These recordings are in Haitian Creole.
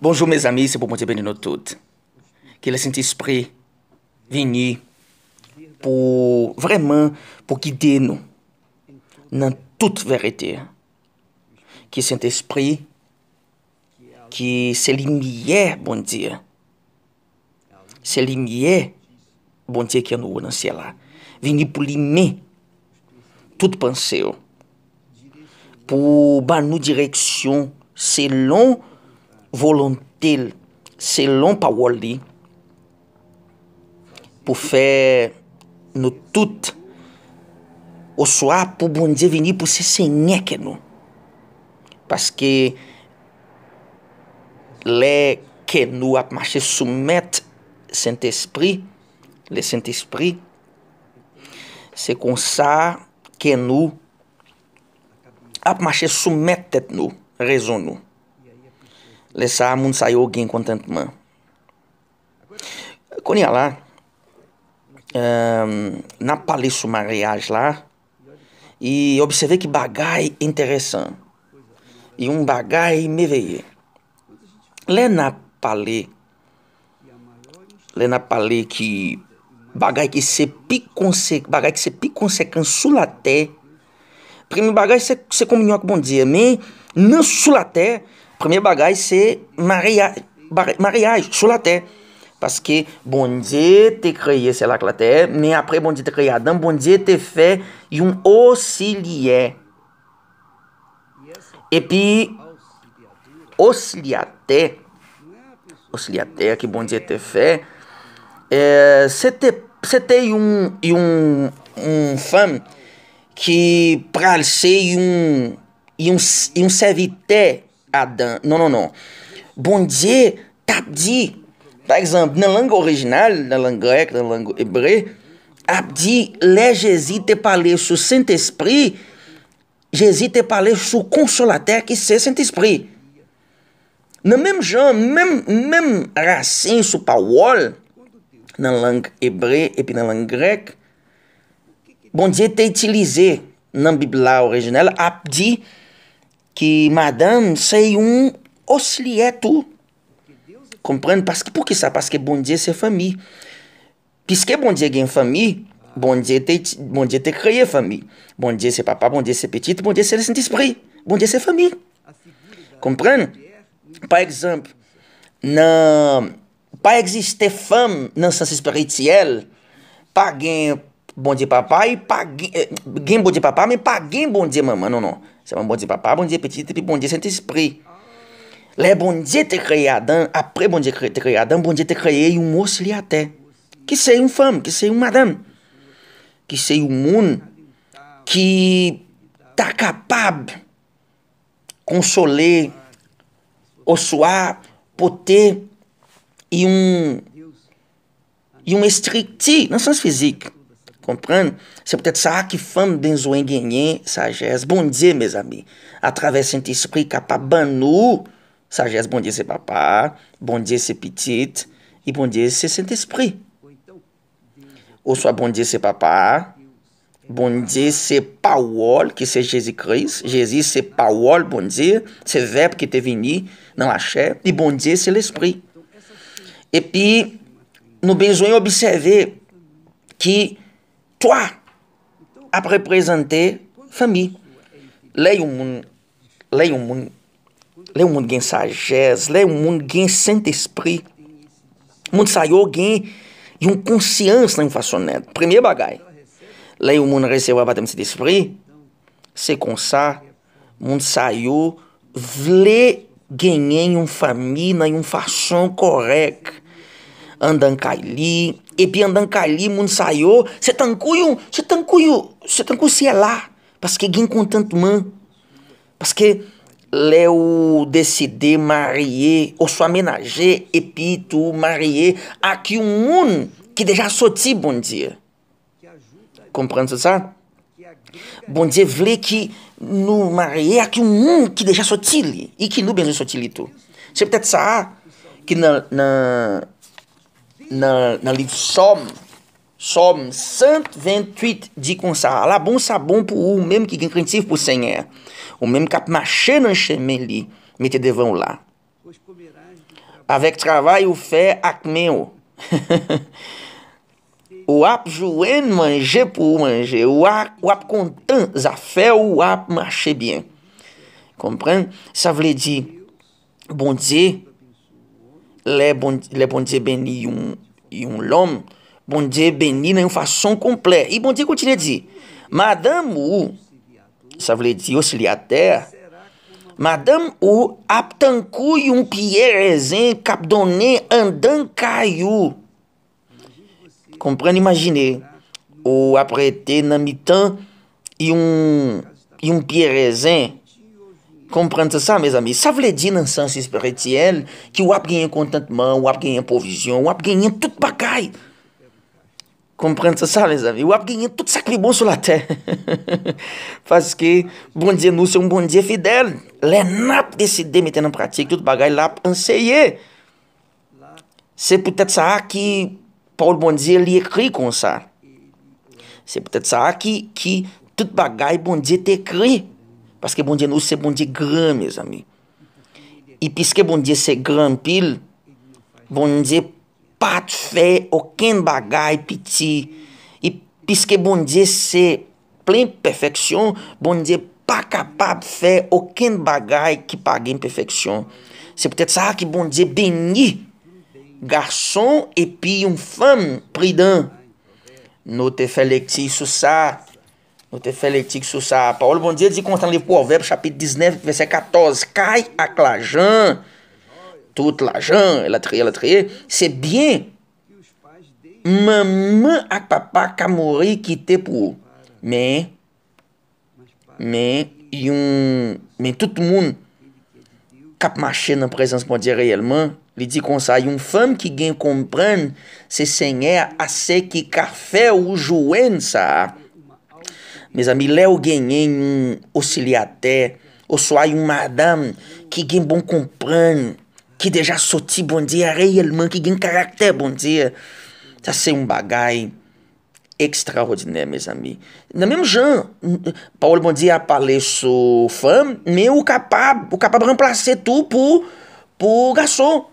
Bonjou mes amis, se pou ponte benin nou tout. Ki le sent espri vini pou vreman pou kide nou nan tout verite. Ki sent espri ki se li miye bon diye. Se li miye bon diye ki an nou ou nan siya la. Vini pou li mi tout panse yo. Oh. Po ba nou direksyon se lon volantil se lom pa woli pou fe nou tout oswa pou bondye vini pou se senye ke nou. Paske le ke nou apmache soumet sent espri, le sent espri se konsa ke nou apmache soumet tet nou, rezon nou. Lessá Munsaiô Genkwantatman. Quando ia lá, um, na palestra mariage lá, e observei que bagai interessante. E um bagai me veio. Lê na palê, lê na palê que bagai que se piconse, bagai que se piconsequent sulaté la terre, primeiro bagai se, se comunhou com bom dia, mas não sulaté la terre, Premye bagay se mariage sou la te. que bon diye te là que la te, men apre bon diye te kreye Adam, bon diye te um yon e pi osiliate, osiliate que bon diye te fe, eh, sete yon, yon, um fam um e um yon, yon servite, Adan... Non, non, non... Bondye... T'apdi... Par exemple... Nan lango orijinal... Nan lango grek... Nan lango ebre... Apdi... Le jesi te pale sou... Saint-Esprit... Jezi te pale sou... Konsolater ki se... Saint-Esprit... Nan mem jen... Mem... Mem... Rasin sou pa wol... Nan lango ebre... Epi nan lango grek... Bondye te itilize... Nan bibla orijinal... Apdi... que madame sei um oslieto. Comprando? porque por que ça? porque bom dia ser família porque bom dia gagne família bom dia te, bom dia te créé família Bon dia ser papa, bon dia ser petit, bon dia ser le esprit Bon dia ser família Comprando? Par exemplo não, para existir femme na sens espirituel, pas gagne bom dia papai, pas euh, bom dia papai, mas pas gagne bom dia mamãe, não, não. C'est un bon Dieu papa, bon Dieu petit, puis bon Dieu Saint-Esprit. Le bon Dieu te créé Adam, après bon Dieu te créé Adam, bon Dieu te créé um moço li à terre. Qui seja une femme, qui seja une madame. qui seja um mundo qui t'a capable consoler, ossoar, poter e um e um estricti, não sens physique. Comprando? C'est peut-être ça qui fait dans un gagné sagesse. Bom dia, meus amis. Através cet esprit capable de nous. Sagesse, bom dia, seu papá. Bom dia, seu petite. E bom dia, seu Saint-Esprit. Ou soit bom dia, seu papá. Bom dia, c'est Paul, que c'est Jésus-Christ. Jésus, c'est Paul, bom dia. C'est verbe que te vini, não la E bom dia, c'est l'esprit. E puis, no besoin observer que toi à représenter famille. Leia o mundo, leia o mundo, leia o mundo de sagesse, leia o mundo de Saint-Esprit. O mundo saiu alguém e uma consciência não façonete. Primeiro bagai Leia o mundo recebeu a batem Saint-Esprit. Se com ça, o mundo saiu vle ganhei uma família e uma fação correta. Andam caili, epi andan kalim, moun sayo, se tankuyon, se tankuyon, se tankuyon se la, paske gen kontantman, paske le ou deside marie, ou sou amenaje, epi tou marie, aki ou moun ki deja soti, bondye. Kompran se sa? Bondye vle ki nou marie, aki ou moun ki deja soti li, i ki nou benjou soti li tou. Se ptet sa, ki nan... nan liv Somme, Somme 128 di kon sa, ala bon sa bon pou ou, ou menm ki gen krentif pou senye, ou menm kap mache nan chenmen li, mette devan ou la, avek travay ou fe akmen ou, ou ap jwen manje pou ou manje, ou ap kontan, za fe ou ap mache bien, kompren, sa vle di, bondje, le bondje ben li yon, um l'homme, bon Dieu béni nan yon façon completa E bon Dieu a dizer madame ou, sa vle di osiliater, madame ou aptankou e yon piye rezen kap donen an dan kayou. Kompren imagine, ou aprete nan mitan yon, yon piye Komprende sa, me zami? Sa vle di nan sansi espiritiyel ki wap genyen kontantman, wap genyen provizyon, wap genyen tout bagay. Komprende sa, me zami? Wap genyen tout sakli bon sou la te. Paske bondje nou se un bondje fidel. Le nap deside meten nan pratik tout bagay lap anseyye. Se pwetet sa a ki Paul Bondje li ekri kon sa. Se pwetet sa a ki tout bagay Bondje te ekri. Paske bondye nou se bondye gran, mez ami. I piske bondye se gran pil, bondye pat fe oken bagay piti. I piske bondye se plen pefeksyon, bondye pa kapab fe oken bagay ki pagen pefeksyon. Se pwetet sa ki bondye beni garson epi yon fam pridan. Nou te fe lek ti sou sa. Ou te fè l'etik sou sa paol. Bon diè, di kon san li pou avèp chapit 19, verset 14. Kay ak la jan. Tout la jan. E la triye, e la triye. Se bien, mè mè ak papa ka mori ki te pou. Mè. Mè. Yon. Mè tout moun. Kap mache nan prezans mò diè reyelman. Li di kon sa. Yon fèm ki gen kompren se senye a se ki ka fè ou jouen sa ap. Mes amis, lè ou genyen yon osiliate, ou soa yon madame ki gen bon kompran, ki deja soti bom dia reyelman, ki gen karakter bom dia Sa se yon bagay ekstraordinè, mes amis. Nan menm jan, Paul bon diya pale sou fam, men ou kapab, ou kapab remplase tou pou, pou gason.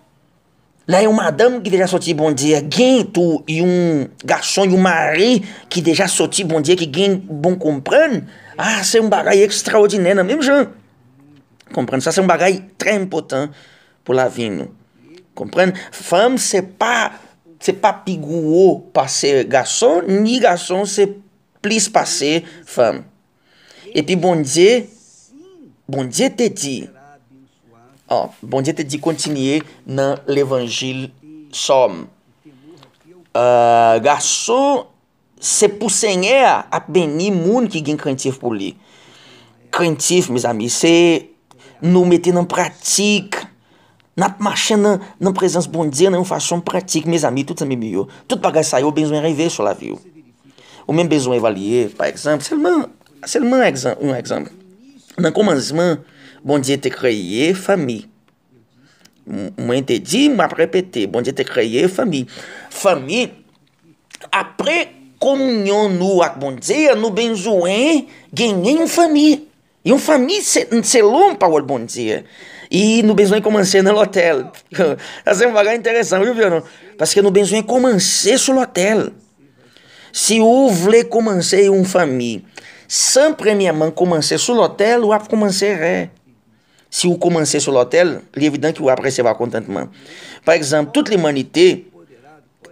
la yon madame ki deja soti bondye, gen tou yon gason yon mari, ki deja soti bondye, ki gen bon komprende, ah, se yon bagay ekstraordinene, mèm jan, komprende, sa se yon bagay trè impotant pou la vin nou, komprende, fam se pa, se pa pigou ou pase gason, ni gason se plis pase fam, epi bondye, bondye te di, fè, Ah, bon diè te di kontinye nan l'Evangil Somme. Euh, Gasson, se pou senye ap beni moun ki gen krentif pou li. Krentif, miz ami, se nou mette nan pratik. Nap mache nan prezans bon diè nan yon fasyon pratik, miz ami, tout se mi miyo. Tout bagay sayo, benzo enrive sou la viyo. Ou men benzo envalye, pa ekzamp, selman, selman ekzamp, un ekzamp. Nan komanzman... bom dia te creier família moi te dit m'a répété bon dieu te créé família. Família. après communion no avec bon dieu nous besoin gagner une famille et une famille c'est long pour le bon dieu et nous besoin commencer dans l'hôtel É un bagage interessante viu, viu? Porque no nous besoin commencer sur Se si vous voulez commencer família. Sempre sans premièrement commencer sur l'hôtel ou à commencer eh? si vous commencez sur l'hôtel, il est évident que vous allez recevoir contentement. Par exemple, toute l'humanité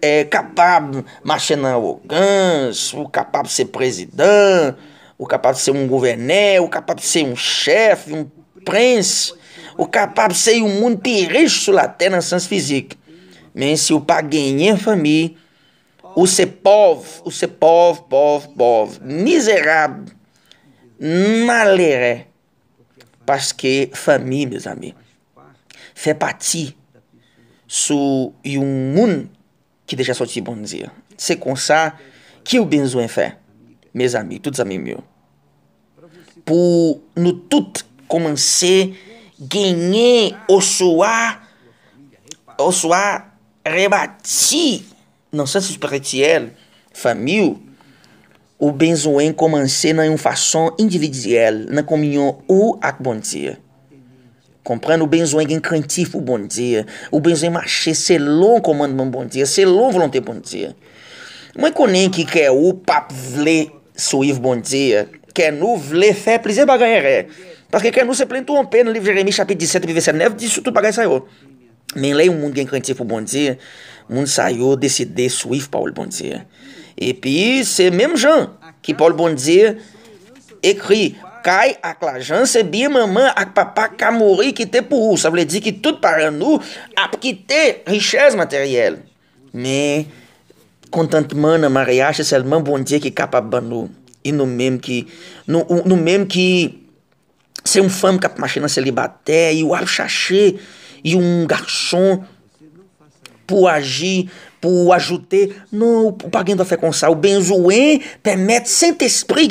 est capable de machinar dans l'arrogance, ou capable de ser presidente, o capaz de ser um gouverneur, o capaz de ser um chefe, um príncipe, o capaz de ser um monde plus riche sur la terre dans le sens physique. Mais si vous pas gagner famille, ou c'est pauvre, ou c'est pauvre, pauvre, pauvre, misérable, malheureux. Paske fami, me zami, fe pati sou yon moun ki deja soti bonzir. Se kon sa, ki yo benzoen fe, me zami, tout zami mi yo? Po nou tout komanse genye oswa, oswa rebati nan san si spreti el fami yo, ou ben zoen komanse nan yon fason individyel, nan kominyon ou ak bondye. Kompran, ou ben zoen gen krantif ou bondye, bon ou ben zoen mache selon komandman bondye, selon volante bondye. Mwen konen ki kè ou pap vle suif bondye, kè nou vle fe plize bagayere, paske kè nou se plen tou anpen, li vjeremi chapit diset, pi vese nev disoutu bagay sayo. Men le yon moun gen krantif ou bondye, moun sayo deside suif paoul bondye. Et puis, c'est même Jean qui, Paul bon écrit Kai ak la jan, se biye maman ak papa ka mori kite pou ou. Sa vle di ki tout paran nou ap kite richèz materyèl. Me, kontantman nan maryaj se selman bon diye ki kapap ban nou. E nou menm ki, nou, nou menm ki, se yon fam kap mache nan selibate, yon ap chache, yon garçon por agir, por ajudar, não, pas rien doit faire comme o Ou permite jouer, permettre Saint-Esprit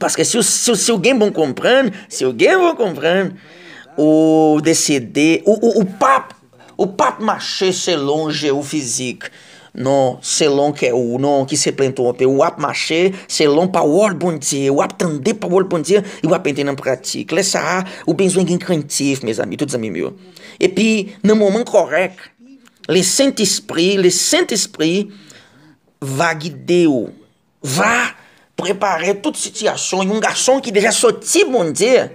Parce que se si, se alguém vão comprando, se alguém vão comprando, o, o, o papo, o papo marcher ser longe o físico, não selon que é o não que se plantou peu ou ap marcher selon parole bon o ou ap tendre parole bon Dieu ou ap entrer en pratique. Laisse ça ou besoin d'un craintif mes amis, amigos, amis meus. E pi, no momento correto, le Saint-Esprit, le Saint-Esprit va guider, ou va préparer toute situation. Il y a un garçon qui est déjà sorti, mon Dieu,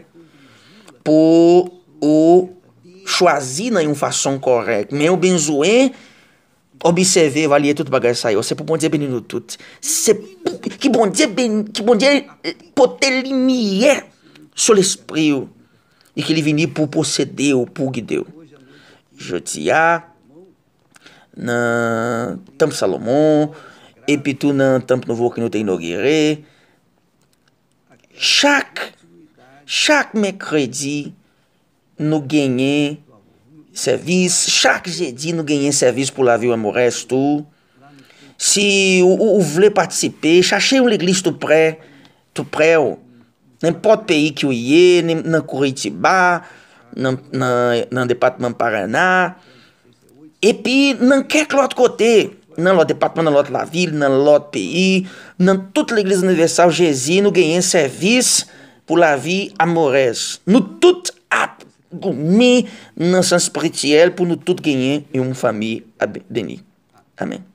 pour o choisir dans une façon correcte. Mais au besoin, observer, évaluer tout bagage ça. C'est pour bon Dieu bénir nous toutes. C'est qui bon Dieu bénir, qui bon Dieu eh, porter lumière sur l'esprit et qu'il est venu pour posséder ou pour guider. Je dis à nan Tampo Salomon, epi tou nan Tampo Nouvo ki nou te inogire. Chak, chak me kredi nou genye servis, chak je di nou genye servis pou lavi ou amorestou. Si ou vle patisipe, chache ou l'eglis tou pre, tou pre ou, nan pot peyi ki ou ye, nan Kuritiba, nan Depatman Parana, nan Depatman Parana, epi nan kèk lòt kote, nan lòt departman, nan lòt la vil, nan lòt pi, nan tout l'Iglise Universal, je zi nou genyen servis pou la vi amorez. Nou tout ap gomi nan san spiritiel pou nou tout genyen yon fami abdeni. Amen.